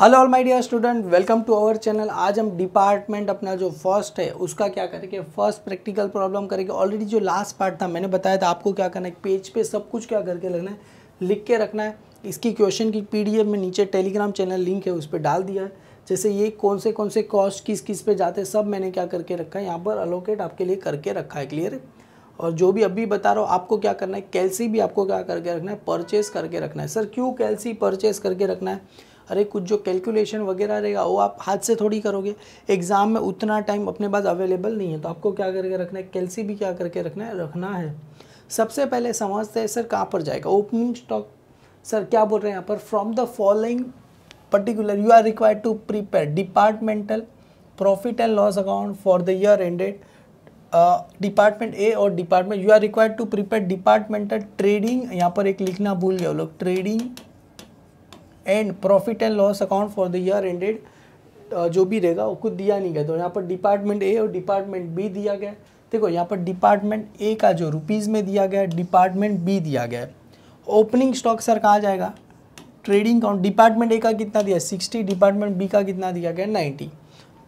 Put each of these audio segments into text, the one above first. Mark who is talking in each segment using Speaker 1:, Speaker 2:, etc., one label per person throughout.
Speaker 1: hello all my dear student welcome to our channel आज हम department अपना जो फर्स्ट है उसका क्या करेंगे फर्स्ट प्रैक्टिकल प्रॉब्लम करेंगे ऑलरेडी जो लास्ट पार्ट था मैंने बताया था आपको क्या करना है पेज पे सब कुछ क्या करके लगना है लिख के रखना है इसकी क्वेश्चन की पीडीएफ में नीचे टेलीग्राम चैनल लिंक है उस पर डाल दिया है जैसे ये कौन से कौन से कॉस्ट किस किस पे जाते हैं सब मैंने क्या करके रखा है यहाँ पर अलोकेट आपके लिए करके रखा है क्लियर और जो भी अभी बता रहा हूँ आपको क्या करना है कैलसी भी आपको क्या करके रखना है परचेस करके रखना है सर क्यों कैलसी परचेस करके रखना है अरे कुछ जो कैलकुलेशन वगैरह रहेगा वो आप हाथ से थोड़ी करोगे एग्ज़ाम में उतना टाइम अपने पास अवेलेबल नहीं है तो आपको क्या करके रखना है कैलसी भी क्या करके रखना है रखना है सबसे पहले समझते हैं सर कहाँ पर जाएगा ओपनिंग स्टॉक सर क्या बोल रहे हैं यहाँ पर from the following particular you are required to prepare departmental profit and loss account for the year ended department A और department you are required to prepare departmental trading यहाँ पर एक लिखना भूल गया लोग trading and profit and loss account for the year ended जो भी रहेगा वो कुछ दिया नहीं गया तो यहाँ पर डिपार्टमेंट ए और डिपार्टमेंट बी दिया गया देखो यहाँ पर डिपार्टमेंट ए का जो रुपीज़ में दिया गया है डिपार्टमेंट बी दिया गया है ओपनिंग स्टॉक सर कहा जाएगा ट्रेडिंग अकाउंट डिपार्टमेंट ए का कितना दिया सिक्सटी डिपार्टमेंट बी का कितना दिया गया नाइन्टी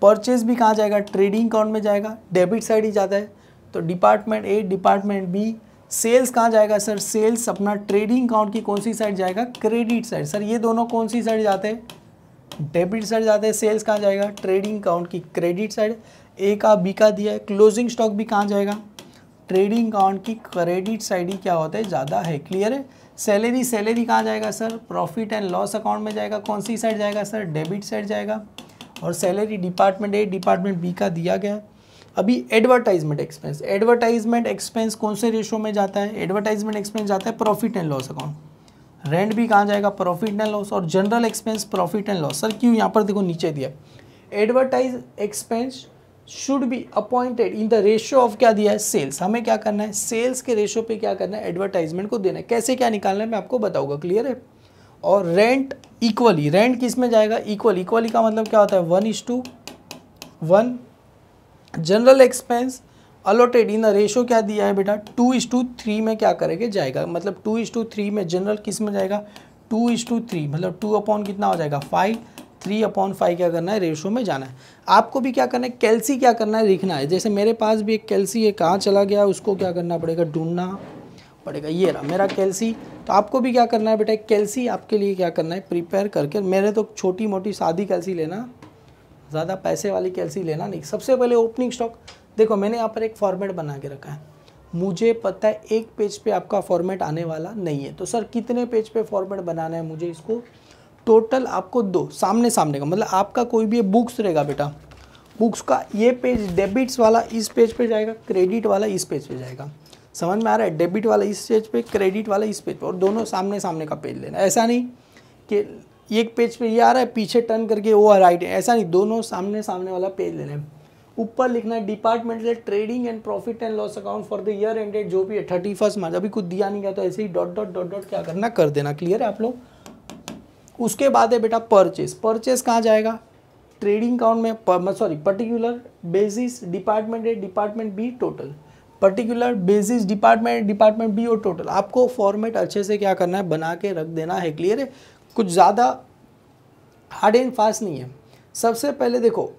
Speaker 1: परचेज भी कहाँ जाएगा ट्रेडिंग अकाउंट में जाएगा डेबिट साइड ही जाता है तो department A department B sales कहाँ जाएगा सर सेल्स अपना ट्रेडिंग अकाउंट की कौन सी साइड जाएगा क्रेडिट साइड सर ये दोनों कौन सी साइड जाते हैं डेबिट साइड जाते हैं सेल्स कहाँ जाएगा ट्रेडिंग अकाउंट की क्रेडिट साइड ए का बी का दिया है क्लोजिंग स्टॉक भी कहाँ जाएगा ट्रेडिंग अकाउंट की क्रेडिट साइड ही क्या होता है ज़्यादा है क्लियर है सैलरी सैलरी कहाँ जाएगा sir profit and loss account में जाएगा कौन सी साइड जाएगा सर डेबिट साइड जाएगा और salary department A department B का दिया गया है अभी एडवर्टाइजमेंट एक्सपेंस एडवर्टाइजमेंट एक्सपेंस कौन से रेशो में जाता है एडवर्टाइजमेंट एक्सपेंस जाता है profit and loss account rent भी कहाँ जाएगा प्रॉफिट एंड लॉस और general expense profit and loss sir क्यों यहाँ पर देखो नीचे दिया advertise expense should be appointed in the ratio of क्या दिया है सेल्स हमें क्या करना है सेल्स के रेशियो पे क्या करना है एडवर्टाइजमेंट को देना है कैसे क्या निकालना है मैं आपको बताऊंगा क्लियर है और रेंट इक्वली रेंट किस में जाएगा इक्वल इक्वली का मतलब क्या होता है one is to one general expense allotted in ratio क्या दिया है बेटा टू इस टू थ्री में क्या करेंगे जाएगा मतलब टू इस टू थ्री में जनरल किस में जाएगा टू इस टू थ्री मतलब टू अपॉन कितना हो जाएगा फाइव थ्री अपॉन फाइव क्या करना है रेशो में जाना है आपको भी क्या करना है कैल्सी क्या करना है लिखना है जैसे मेरे पास भी एक कैल्सी है कहाँ चला गया उसको क्या करना पड़ेगा ढूंढना पड़ेगा ये रहा मेरा कैल्सी तो आपको भी क्या करना है बेटा कैल्सी आपके लिए क्या करना है प्रिपेयर करके मेरे तो छोटी मोटी सादी कैल्सी लेना ज़्यादा पैसे वाली कैलसी लेना नहीं सबसे पहले ओपनिंग स्टॉक देखो मैंने यहाँ पर एक फॉर्मेट बना के रखा है मुझे पता है एक पेज पे आपका फॉर्मेट आने वाला नहीं है तो सर कितने पेज पे फॉर्मेट बनाना है मुझे इसको टोटल आपको दो सामने सामने का मतलब आपका कोई भी बुक्स रहेगा बेटा बुक्स का ये पेज डेबिट्स वाला इस पेज पे जाएगा क्रेडिट वाला इस पेज पे जाएगा समझ में आ रहा है डेबिट वाला इस पेज पे क्रेडिट वाला इस पेज पे और दोनों सामने सामने का पेज लेना ऐसा नहीं कि एक पेज पे ये आ रहा है पीछे टर्न करके वो राइट है ऐसा नहीं दोनों सामने सामने वाला पेज रहे हैं ऊपर लिखना है departmental trading and profit and loss account for the year ended जो भी है थर्टी फर्स्ट मार्च अभी कुछ दिया नहीं गया तो ऐसे ही डॉट डॉट डॉट डॉट क्या करना कर देना क्लियर है आप लोग उसके बाद है बेटा परचेस परचेस कहाँ जाएगा ट्रेडिंग अकाउंट में सॉरी पर्टिकुलर बेसिस डिपार्टमेंट है department B total particular basis department department B और टोटल आपको फॉर्मेट अच्छे से क्या करना है बना के रख देना है क्लियर है कुछ ज़्यादा हार्ड एंड फास्ट नहीं है सबसे पहले देखो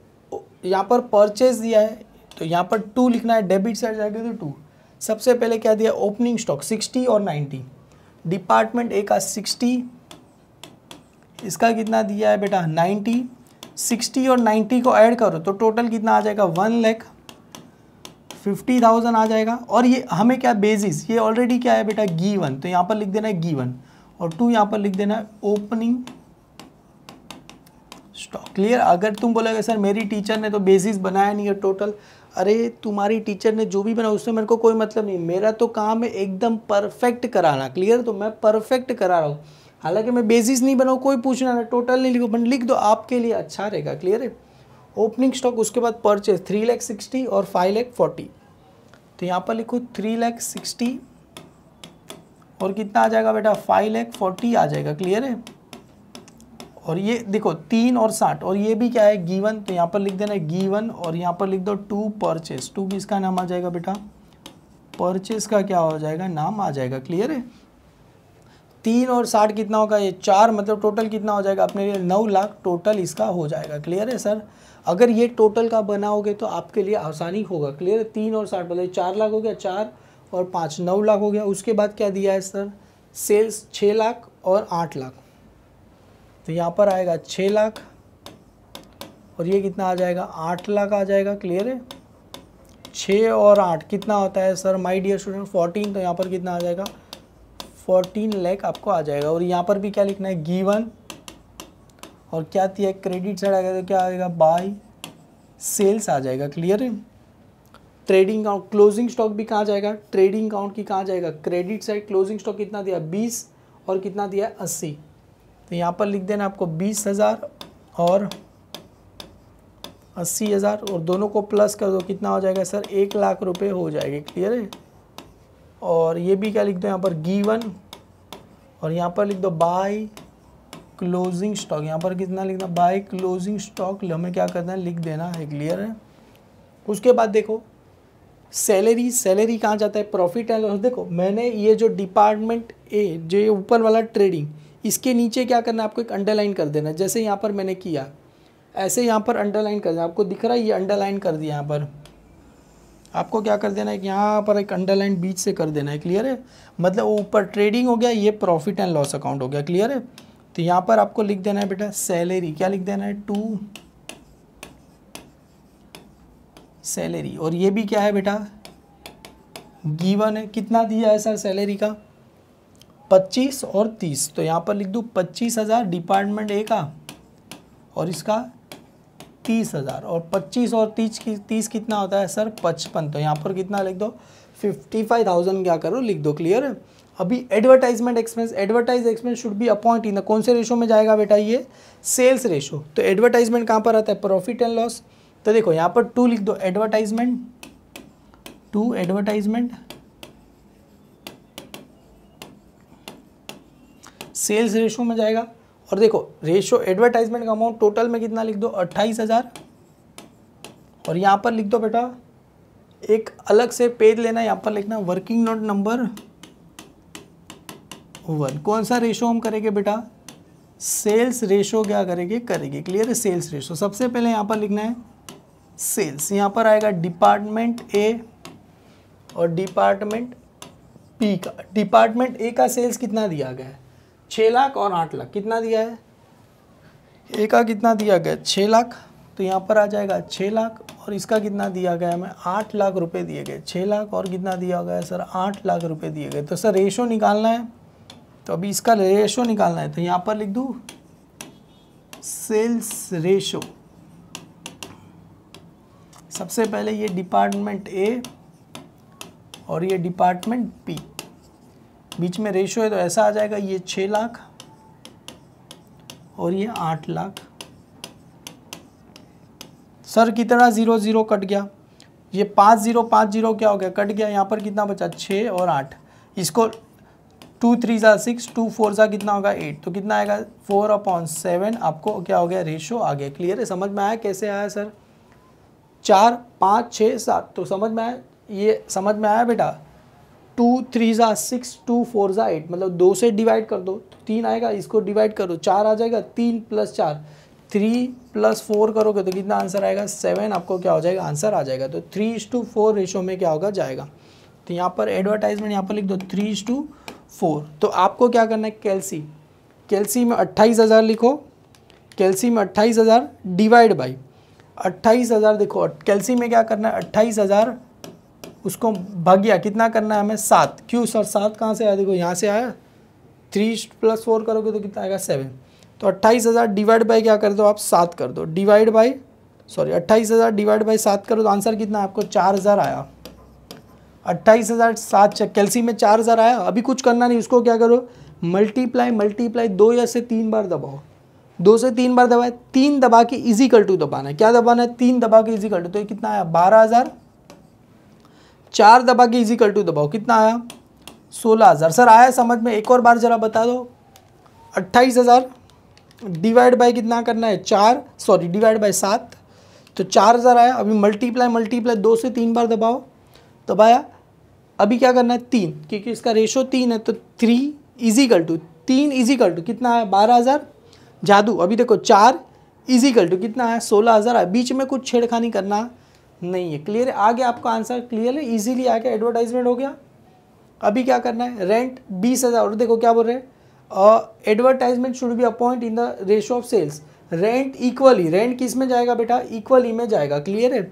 Speaker 1: यहाँ पर परचेज दिया है तो यहाँ पर टू लिखना है डेबिट साइड जाएगा तो टू सबसे पहले क्या दिया ओपनिंग स्टॉक सिक्सटी और नाइन्टी डिपार्टमेंट ए का सिक्सटी इसका कितना दिया है बेटा नाइन्टी सिक्सटी और नाइन्टी को ऐड करो तो टोटल कितना आ जाएगा वन लैख फिफ्टी थाउजेंड आ जाएगा और ये हमें क्या बेसिस ये ऑलरेडी क्या है बेटा गी वन तो यहाँ पर लिख देना है गी वन और टू यहाँ पर लिख देना है ओपनिंग स्टॉक क्लियर अगर तुम बोलोगे सर मेरी टीचर ने तो बेसिस बनाया नहीं है टोटल अरे तुम्हारी टीचर ने जो भी बनाया उससे मेरे को कोई मतलब नहीं मेरा तो काम है एकदम परफेक्ट कराना क्लियर तो मैं परफेक्ट करा रहा हूँ हालांकि मैं बेसिस नहीं बनाऊँ कोई पूछना ना टोटल नहीं लिखो बट लिख दो आपके लिए अच्छा रहेगा क्लियर है ओपनिंग स्टॉक उसके बाद परचेज थ्री लैख सिक्सटी और फाइव लैख फोर्टी तो यहाँ पर लिखो थ्री लैख सिक्सटी और कितना आ जाएगा बेटा फाइव लैख फोर्टी आ जाएगा क्लियर है और ये देखो तीन और साठ और ये भी क्या है गीवन तो यहाँ पर लिख देना है गीवन और यहाँ पर लिख दो टू परचेस टू किसका नाम आ जाएगा बेटा परचेस का क्या हो जाएगा नाम आ जाएगा क्लियर है तीन और साठ कितना होगा ये चार मतलब टोटल कितना हो जाएगा अपने लिए नौ लाख टोटल इसका हो जाएगा क्लियर है सर अगर ये टोटल का बनाओगे तो आपके लिए आसानी होगा क्लियर है तीन और साठ मतलब चार लाख हो गया चार और पाँच नौ लाख हो गया उसके बाद क्या दिया है सर सेल्स छः लाख और आठ लाख तो यहाँ पर आएगा छः लाख और ये कितना आ जाएगा आठ लाख आ जाएगा क्लियर है छः और आठ कितना होता है sir my dear student fourteen तो यहाँ पर कितना आ जाएगा फोर्टीन लैख आपको आ जाएगा और यहाँ पर भी क्या लिखना है गीवन और क्या दिया क्रेडिट साइड आ गया तो क्या आएगा बाई सेल्स आ जाएगा क्लियर है ट्रेडिंग अकाउंट क्लोजिंग स्टॉक भी कहाँ जाएगा ट्रेडिंग अकाउंट की कहाँ जाएगा क्रेडिट साइड क्लोजिंग स्टॉक कितना दिया बीस और कितना दिया अस्सी तो यहाँ पर लिख देना आपको बीस हज़ार और अस्सी हज़ार और दोनों को प्लस कर दो कितना हो जाएगा सर एक लाख रुपए हो जाएंगे क्लियर है और ये भी क्या लिख दो यहाँ पर गीवन और यहाँ पर लिख दो बाय क्लोजिंग स्टॉक यहाँ पर कितना लिखना बाय क्लोजिंग स्टॉक हमें क्या करना है लिख देना है क्लियर है उसके बाद देखो सैलरी सैलरी कहाँ जाता है प्रॉफिट एंड लॉस देखो मैंने ये जो डिपार्टमेंट ए जो ये ऊपर वाला ट्रेडिंग इसके नीचे क्या करना है आपको एक अंडरलाइन कर देना जैसे यहाँ पर मैंने किया ऐसे यहाँ पर अंडरलाइन कर देना आपको दिख रहा है ये अंडरलाइन कर दिया यहाँ पर आपको क्या कर देना है यहाँ पर एक अंडरलाइन बीच से कर देना है क्लियर है मतलब ऊपर ट्रेडिंग हो गया ये प्रॉफिट एंड लॉस अकाउंट हो गया क्लियर है तो यहाँ पर आपको लिख देना है बेटा सैलरी क्या लिख देना है टू सैलरी और ये भी क्या है बेटा गिवन है कितना दिया है सर सैलरी का पच्चीस और तीस तो यहाँ पर लिख दूँ पच्चीस हज़ार डिपार्टमेंट ए का और इसका तीस हज़ार और पच्चीस और तीस की तीस कितना होता है सर पचपन तो यहाँ पर कितना लिख दो फिफ्टी फाइव थाउजेंड क्या करो लिख दो क्लियर है अभी advertisement expense advertise expense should be appoint in कौन से रेशो में जाएगा बेटा ये सेल्स रेशो तो एडवर्टाइजमेंट कहाँ पर आता है प्रॉफिट एंड लॉस तो देखो यहाँ पर टू लिख दो advertisement to advertisement sales ratio में जाएगा और देखो रेशो एडवर्टाइजमेंट का अमाउंट टोटल में कितना लिख दो अट्ठाईस हज़ार और यहाँ पर लिख दो बेटा एक अलग से पेज लेना यहाँ पर लिखना वर्किंग नोट नंबर वन कौन सा रेशो हम करेंगे बेटा सेल्स रेशो क्या करेंगे करेंगे क्लियर है सेल्स रेशो सबसे पहले यहाँ पर लिखना है सेल्स यहाँ पर आएगा डिपार्टमेंट ए और डिपार्टमेंट पी का डिपार्टमेंट ए का सेल्स कितना दिया गया है छः लाख और आठ लाख कितना दिया है ए का कितना दिया गया छः लाख तो यहाँ पर आ जाएगा छः लाख और इसका कितना दिया गया हमें आठ लाख रुपए दिए गए छः लाख और कितना दिया गया है सर आठ लाख रुपए दिए गए तो सर रेशो निकालना है तो अभी इसका रेशो निकालना है तो यहाँ पर लिख दूँ सेल्स रेशो सबसे पहले ये डिपार्टमेंट ए और ये डिपार्टमेंट बी बीच में रेशो है तो ऐसा आ जाएगा ये छः लाख और ये आठ लाख सर कितना ज़ीरो ज़ीरो कट गया ये पाँच ज़ीरो पाँच ज़ीरो क्या हो गया कट गया यहाँ पर कितना बचा छः और आठ इसको टू थ्री ज़ा सिक्स टू फोर ज़ा कितना होगा एट तो कितना आएगा फोर अपॉन सेवन आपको क्या हो गया रेशो आ गया क्लियर है समझ में आया कैसे आया सर चार पाँच छः सात तो समझ में आया ये समझ में आया बेटा टू थ्री ज़ा सिक्स टू फोर ज़ा एट मतलब दो से डिवाइड कर दो तो तीन आएगा इसको डिवाइड करो चार आ जाएगा तीन प्लस चार थ्री प्लस फोर करोगे तो कितना आंसर आएगा सेवन आपको क्या हो जाएगा आंसर आ जाएगा तो three is to four ratio में क्या होगा जाएगा तो यहाँ पर एडवर्टाइजमेंट यहाँ पर लिख दो थ्री इज टू फोर तो आपको क्या करना है कैलसी कैलसी में अट्ठाईस हज़ार लिखो कैलसी में अट्ठाईस हज़ार डिवाइड बाई अट्ठाईस हज़ार देखो कैल्सी में क्या करना है अट्ठाईस हज़ार उसको भाग्या कितना करना है हमें सात क्यों सर सात कहाँ से आया देखो यहाँ से आया थ्री प्लस फोर करोगे तो कितना आएगा सेवन तो अट्ठाईस हज़ार डिवाइड बाई क्या कर दो आप सात कर दो डिवाइड बाई सॉरी अट्ठाईस हज़ार डिवाइड बाई सात करो तो आंसर कितना आपको चार हज़ार आया अट्ठाईस हज़ार सात कैल्सी में चार हज़ार आया अभी कुछ करना नहीं उसको क्या करो मल्टीप्लाई मल्टीप्लाई दो या से तीन बार दबाओ दो से तीन बार दबाए तीन दबा के इजिकल टू दबाना है क्या दबाना है तीन दबा के इजिकल टू तो ये कितना आया बारह हज़ार चार दबा के इजिकल टू दबाओ कितना आया सोलह हज़ार सर आया समझ में एक और बार ज़रा बता दो अट्ठाईस हज़ार डिवाइड बाय कितना करना है चार सॉरी डिवाइड बाय सात तो चार हज़ार आया अभी मल्टीप्लाई मल्टीप्लाई दो से तीन बार दबाओ दबाया अभी क्या करना है तीन क्योंकि इसका रेशो तीन है तो थ्री इजिकल टू तीन इजिकल टू कितना आया बारह हज़ार जादू अभी देखो चार इजिकल टू कितना है सोलह हज़ार है बीच में कुछ छेड़खानी करना नहीं है क्लियर है आ गया आपका आंसर क्लियर है इजीली आ गया एडवर्टाइजमेंट हो गया अभी क्या करना है रेंट बीस हज़ार और देखो क्या बोल रहे हैं advertisement should be appoint in the ratio of sales rent equally rent किस में जाएगा बेटा इक्वली में जाएगा क्लियर है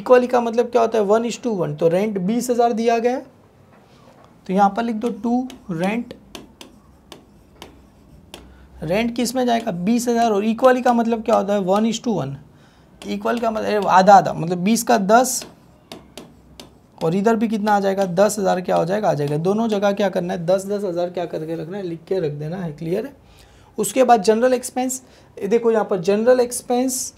Speaker 1: इक्वली का मतलब क्या होता है वन इज टू वन तो रेंट बीस हज़ार दिया गया तो यहाँ पर लिख दो टू रेंट रेंट किस में जाएगा बीस हज़ार और इक्वली का मतलब क्या होता है one is to one equal का मतलब आधा आधा मतलब बीस का दस और इधर भी कितना आ जाएगा दस हज़ार क्या हो जाएगा आ जाएगा दोनों जगह क्या करना है दस दस हज़ार क्या करके रखना है लिख के रख देना है क्लियर है उसके बाद जनरल एक्सपेंस देखो यहाँ पर जनरल एक्सपेंस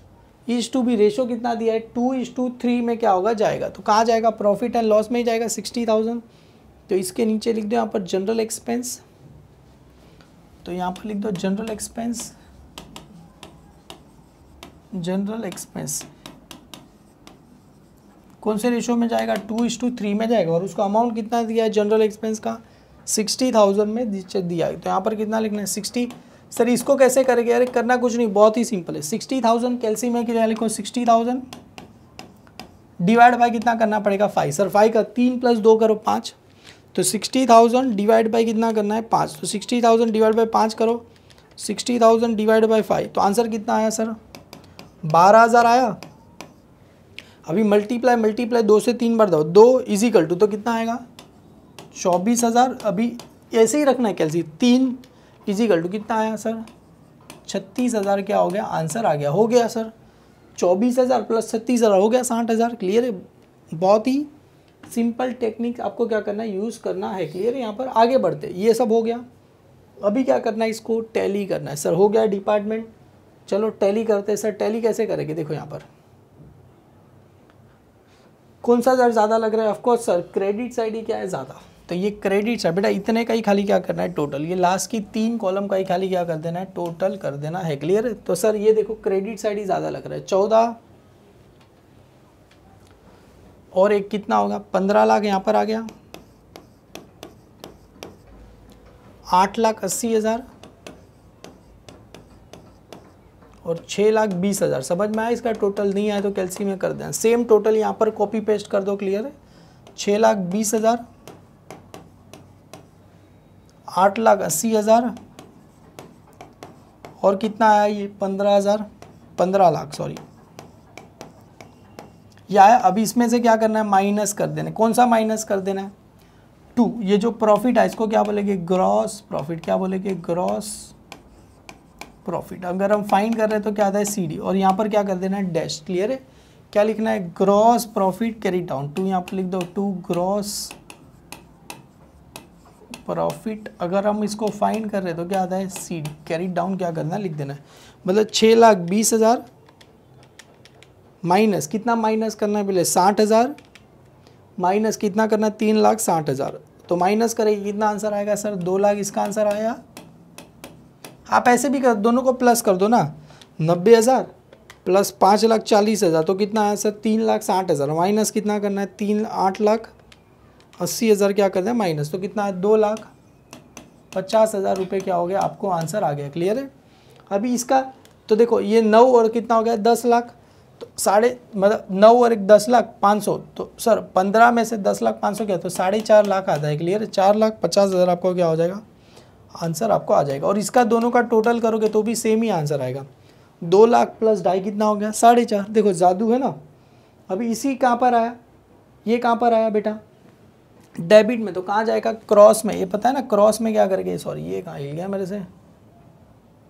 Speaker 1: इज टू भी रेशो कितना दिया है टू इज टू थ्री में क्या होगा जाएगा तो कहाँ जाएगा प्रॉफिट एंड लॉस में ही जाएगा सिक्सटी थाउजेंड तो इसके नीचे लिख दो यहाँ पर जनरल एक्सपेंस तो यहाँ पर लिख दो जनरल एक्सपेंस जनरल एक्सपेंस कौन से रेशो में जाएगा टू इस टू थ्री में जाएगा और उसका अमाउंट कितना दिया है जनरल एक्सपेंस का सिक्सटी थाउजेंड में दिया है तो यहाँ पर कितना लिखना है सिक्सटी सर इसको कैसे करेंगे अरे करना कुछ नहीं बहुत ही सिंपल है सिक्सटी थाउजेंड कैल्सी में कितना लिखो सिक्सटी थाउजेंड डिवाइड बाई कितना करना पड़ेगा फाइव सर फाइव का तीन प्लस दो करो पाँच तो सिक्सटी थाउजेंड डिवाइड बाई कितना करना है पाँच तो सिक्सटी थाउजेंड डिवाइड बाई पाँच करो sixty thousand divide by five तो आंसर कितना आया सर बारह हज़ार आया अभी मल्टीप्लाई मल्टीप्लाई दो से तीन बार दो दो इज टू तो कितना आएगा चौबीस हज़ार अभी ऐसे ही रखना है कैसे तीन इज टू कितना आया सर छत्तीस हज़ार क्या हो गया आंसर आ गया हो गया सर चौबीस हज़ार प्लस छत्तीस हज़ार हो गया साठ हज़ार क्लियर है बहुत ही सिंपल टेक्निक आपको क्या करना है यूज़ करना है क्लियर यहाँ पर आगे बढ़ते ये सब हो गया अभी क्या करना है इसको टैली करना है सर हो गया डिपार्टमेंट चलो टैली करते हैं सर टैली कैसे करेंगे देखो यहाँ पर कौन सा सर ज़्यादा लग रहा है ऑफकोर्स सर क्रेडिट साइड ही क्या है ज़्यादा तो ये क्रेडिट है बेटा इतने का ही खाली क्या करना है टोटल ये लास्ट की तीन कॉलम का ही खाली क्या कर देना है टोटल कर देना है क्लियर तो सर ये देखो क्रेडिट साइड ही ज़्यादा लग रहा है चौदह और एक कितना होगा पंद्रह लाख यहाँ पर आ गया आठ लाख अस्सी हज़ार और छः लाख बीस हज़ार समझ में आया इसका टोटल नहीं आया तो कैलसी में कर दें सेम टोटल यहाँ पर कॉपी पेस्ट कर दो क्लियर है छः लाख बीस हज़ार आठ लाख अस्सी हज़ार और कितना आया ये पंद्रह हज़ार पंद्रह लाख सॉरी या है अभी इसमें से क्या करना है माइनस कर देना कौन सा माइनस कर देना है टू ये जो प्रॉफिट है इसको क्या बोलेंगे ग्रॉस प्रॉफिट क्या बोलेंगे ग्रॉस प्रॉफिट अगर हम फाइंड कर रहे हैं तो क्या आता है सी और यहाँ पर क्या कर देना है डैश क्लियर है क्या लिखना है gross profit carry down to यहाँ पर लिख दो टू ग्रॉस प्रॉफिट अगर हम इसको फाइंड कर रहे हैं तो क्या आता है सी कैरी डाउन क्या करना है लिख देना है मतलब छः लाख बीस हज़ार माइनस कितना माइनस करना है बोले साठ हज़ार माइनस कितना करना है तीन लाख साठ हज़ार तो माइनस करेंगे कितना आंसर आएगा सर दो लाख इसका आंसर आया आप ऐसे भी कर दोनों को प्लस कर दो ना नब्बे हज़ार प्लस पाँच लाख चालीस हज़ार तो कितना आया सर तीन लाख साठ हज़ार माइनस कितना करना है तीन आठ लाख अस्सी हज़ार क्या करना है माइनस तो कितना है दो लाख पचास हज़ार रुपये क्या हो गया आपको आंसर आ गया क्लियर है अभी इसका तो देखो ये नौ और कितना हो गया दस लाख तो साढ़े मतलब नौ और एक दस लाख पाँच सौ तो सर पंद्रह में से दस लाख पाँच सौ क्या तो साढ़े चार लाख आ जाए क्लियर चार लाख पचास हज़ार आपको क्या हो जाएगा आंसर आपको आ जाएगा और इसका दोनों का टोटल करोगे तो भी सेम ही आंसर आएगा दो लाख प्लस ढाई कितना हो गया साढ़े चार देखो जादू है ना अभी इसी कहाँ पर आया ये कहाँ पर आया बेटा डेबिट में तो कहाँ जाएगा क्रॉस में ये पता है ना क्रॉस में क्या करके सॉरी ये कहाँ हिल गया मेरे से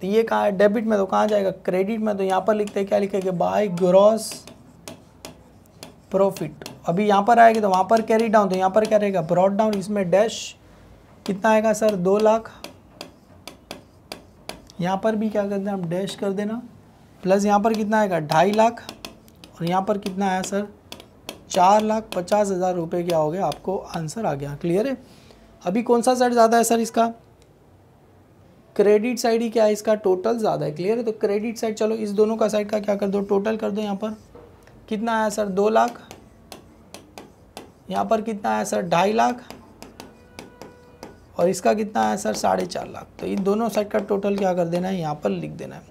Speaker 1: तो ये कहाँ है डेबिट में तो कहाँ जाएगा क्रेडिट में तो यहाँ पर लिखते हैं क्या कि बाय ग्रॉस प्रॉफिट अभी यहाँ पर आएगा तो वहाँ पर कैरी डाउन तो यहाँ पर क्या रहेगा ब्रॉड डाउन इसमें डैश कितना आएगा सर दो लाख यहाँ पर भी क्या कर देना हम डैश कर देना प्लस यहाँ पर कितना आएगा ढाई लाख और यहाँ पर कितना आया सर चार लाख पचास हज़ार रुपये क्या हो गया आपको आंसर आ गया क्लियर है अभी कौन सा सेट ज़्यादा है सर इसका क्रेडिट साइड ही क्या है इसका टोटल ज़्यादा है क्लियर है तो क्रेडिट साइड चलो इस दोनों का साइड का क्या कर दो टोटल कर दो यहाँ पर कितना आया सर दो लाख यहाँ पर कितना आया सर ढाई लाख और इसका कितना आया सर साढ़े चार लाख तो इन दोनों साइड का टोटल क्या कर देना है यहाँ पर लिख देना है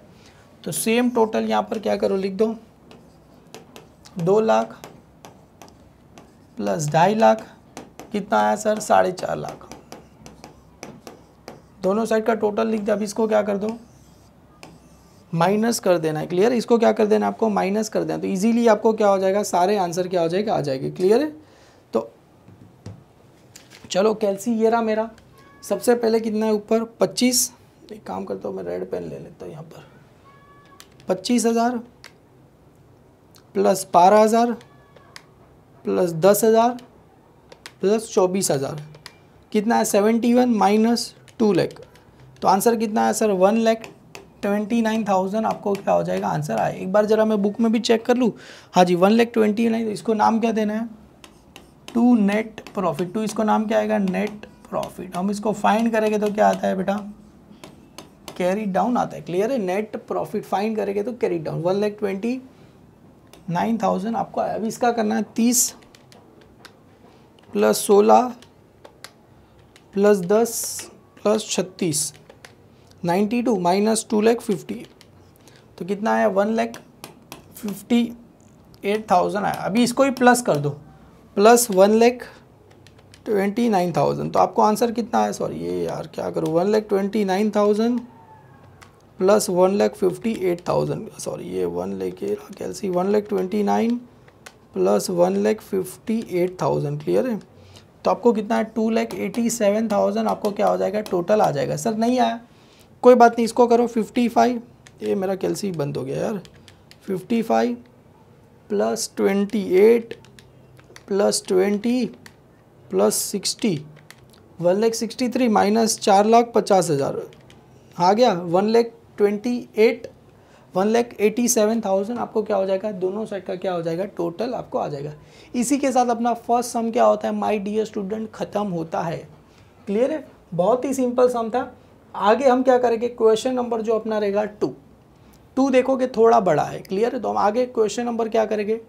Speaker 1: तो सेम टोटल यहाँ पर क्या करो लिख दो दो लाख प्लस ढाई लाख कितना आया सर साढ़े चार लाख दोनों साइड का टोटल लिख दो अब इसको क्या कर दो माइनस कर देना है क्लियर इसको क्या कर देना आपको माइनस कर देना तो इजीली आपको क्या हो जाएगा सारे आंसर क्या हो जाएगा आ जाएगी क्लियर है तो चलो कैलसी ये रहा मेरा सबसे पहले कितना है ऊपर पच्चीस एक काम करता हूँ मैं रेड पेन ले लेता हूँ यहाँ पर पच्चीस हज़ार प्लस बारह हज़ार प्लस दस हज़ार प्लस चौबीस हज़ार कितना है seventy one minus two lakh तो आंसर कितना है sir one lakh twenty nine thousand आपको क्या हो जाएगा आंसर आए एक बार ज़रा मैं बुक में भी चेक कर लूँ हाँ जी वन लैख ट्वेंटी नाइन इसको नाम क्या देना है टू नेट प्रॉफिट टू इसको नाम क्या आएगा नेट प्रॉफिट हम इसको फाइंड करेंगे तो क्या आता है बेटा कैरी डाउन आता है क्लियर है नेट प्रॉफिट फाइंड करेंगे तो carry down one lakh twenty nine thousand आपको अभी इसका करना है तीस प्लस सोलह प्लस दस प्लस छत्तीस ninety two minus two lakh fifty तो कितना आया one lakh fifty eight thousand आया अभी इसको ही प्लस कर दो plus one lakh twenty nine thousand तो आपको आंसर कितना आया सॉरी ये यार क्या करूँ one lakh twenty nine thousand plus one lakh fifty eight thousand sorry ये वन लेके कैलसी one lakh twenty nine plus one lakh fifty eight thousand clear है तो आपको कितना है two lakh eighty seven thousand आपको क्या हो जाएगा टोटल आ जाएगा सर नहीं आया कोई बात नहीं इसको करो फिफ्टी फाइव ये मेरा कैलसी बंद हो गया यार fifty five plus twenty eight plus twenty plus sixty one lakh sixty three minus चार लाख पचास हज़ार आ गया one lakh twenty eight one lakh eighty seven thousand आपको क्या हो जाएगा दोनों सेट का क्या हो जाएगा टोटल आपको आ जाएगा इसी के साथ अपना फर्स्ट सम क्या होता है माई डियर स्टूडेंट खत्म होता है क्लियर है बहुत ही सिंपल सम था आगे हम क्या करेंगे क्वेश्चन नंबर जो अपना रहेगा टू टू देखोगे थोड़ा बड़ा है क्लियर है तो हम आगे क्वेश्चन नंबर क्या करेंगे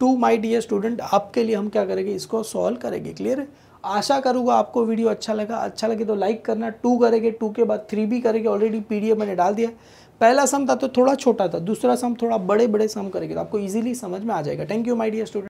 Speaker 1: टू माई डियर स्टूडेंट आपके लिए हम क्या करेंगे इसको सॉल्व करेंगे क्लियर है आशा करूंगा आपको वीडियो अच्छा लगा अच्छा लगे तो लाइक करना टू करेंगे टू के बाद थ्री भी करेंगे ऑलरेडी पीडीएफ मैंने डाल दिया पहला सम था तो थोड़ा छोटा था दूसरा सम थोड़ा बड़े बड़े सम करेंगे तो आपको इजीली समझ में आ जाएगा thank you my dear student